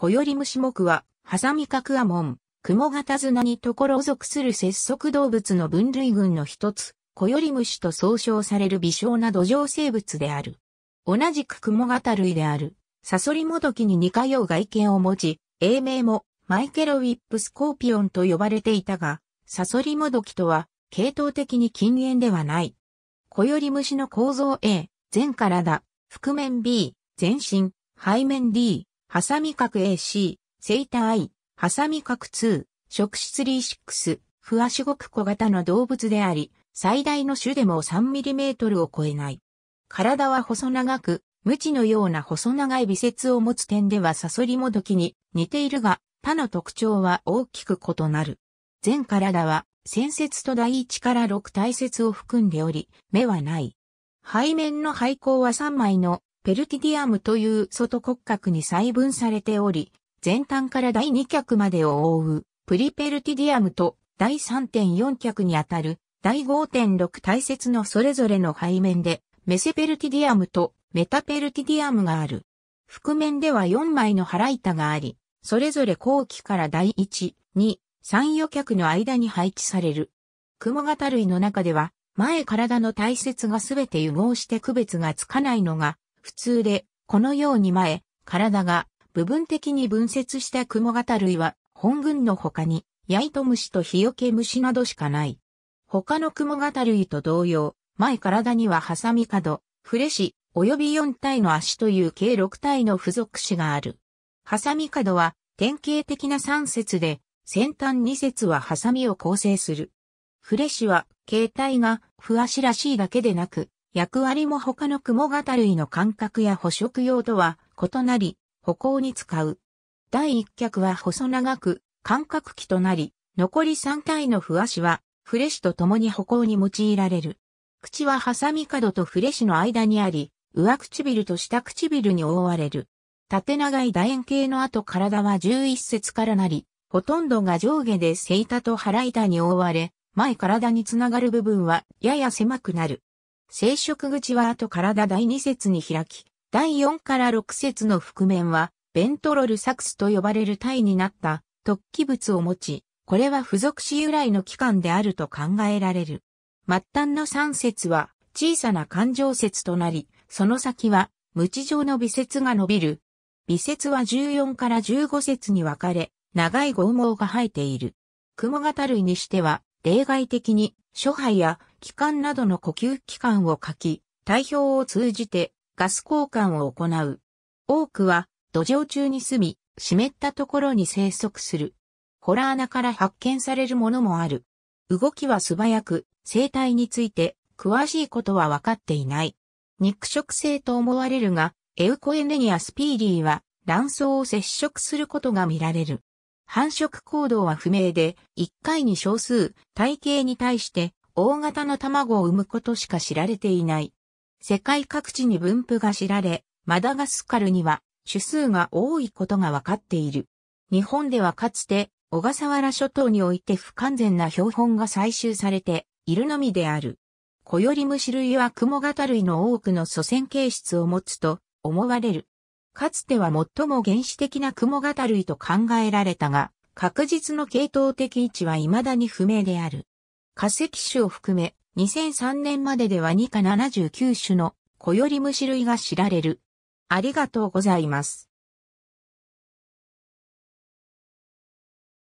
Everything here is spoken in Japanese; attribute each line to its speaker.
Speaker 1: 小より虫目は、ハサミカクアモン、クモガタズナにところ属する節足動物の分類群の一つ、小より虫と総称される微小な土壌生物である。同じくクモガタ類である、サソリモドキに似通う外見を持ち、英名もマイケロウィップスコーピオンと呼ばれていたが、サソリモドキとは、系統的に近縁ではない。小より虫の構造 A、全体、覆面 B、全身、背面 D、ハサミ角 AC、セイタ I、ハサミ角2、クス、ふ6不足く小型の動物であり、最大の種でも 3mm を超えない。体は細長く、無知のような細長い微節を持つ点ではサソリもどきに似ているが、他の特徴は大きく異なる。全体は、先節と第1から6体節を含んでおり、目はない。背面の背光は3枚のペルティディアムという外骨格に細分されており、前端から第2脚までを覆うプリペルティディアムと第3.4脚にあたる第5.6大切のそれぞれの背面でメセペルティディアムとメタペルティディアムがある。覆面では4枚の腹板があり、それぞれ後期から第1、2、3余脚の間に配置される。雲型類の中では、前体の大切がすべて融合して区別がつかないのが普通で、このように前、体が部分的に分節したクモ型類は、本群の他に、ヤイトムシと日よけ虫などしかない。他のクモ型類と同様、前体にはハサミ角、フレシ、及び4体の足という計6体の付属詞がある。ハサミ角は典型的な3節で、先端2節はハサミを構成する。フレシは、形態が不足らしいだけでなく、役割も他の雲型類の感覚や捕食用とは異なり、歩行に使う。第一脚は細長く、感覚器となり、残り3体の不足は、フレシと共に歩行に用いられる。口はハサミ角とフレシの間にあり、上唇と下唇に覆われる。縦長い楕円形の後体は11節からなり、ほとんどが上下で背板と腹板に覆われ、前体につながる部分はやや狭くなる。生殖口は後体第二節に開き、第四から六節の覆面は、ベントロルサクスと呼ばれる体になった突起物を持ち、これは付属詞由来の器官であると考えられる。末端の三節は小さな環状節となり、その先は無知状の微節が伸びる。微節は14から15節に分かれ、長い剛毛が生えている。雲型類にしては、例外的に、諸肺や気管などの呼吸器官を書き、体表を通じてガス交換を行う。多くは土壌中に住み、湿ったところに生息する。ホラー穴から発見されるものもある。動きは素早く、生態について詳しいことは分かっていない。肉食性と思われるが、エウコエネニアスピーディーは卵巣を接触することが見られる。繁殖行動は不明で、1回に少数、体型に対して大型の卵を産むことしか知られていない。世界各地に分布が知られ、マダガスカルには種数が多いことが分かっている。日本ではかつて小笠原諸島において不完全な標本が採集されているのみである。コヨリムシ類はクモガタ類の多くの祖先形質を持つと思われる。かつては最も原始的な雲モガ類と考えられたが、確実の系統的位置は未だに不明である。化石種を含め、2003年まででは2か79種の小より虫類が知られる。ありがとうございます。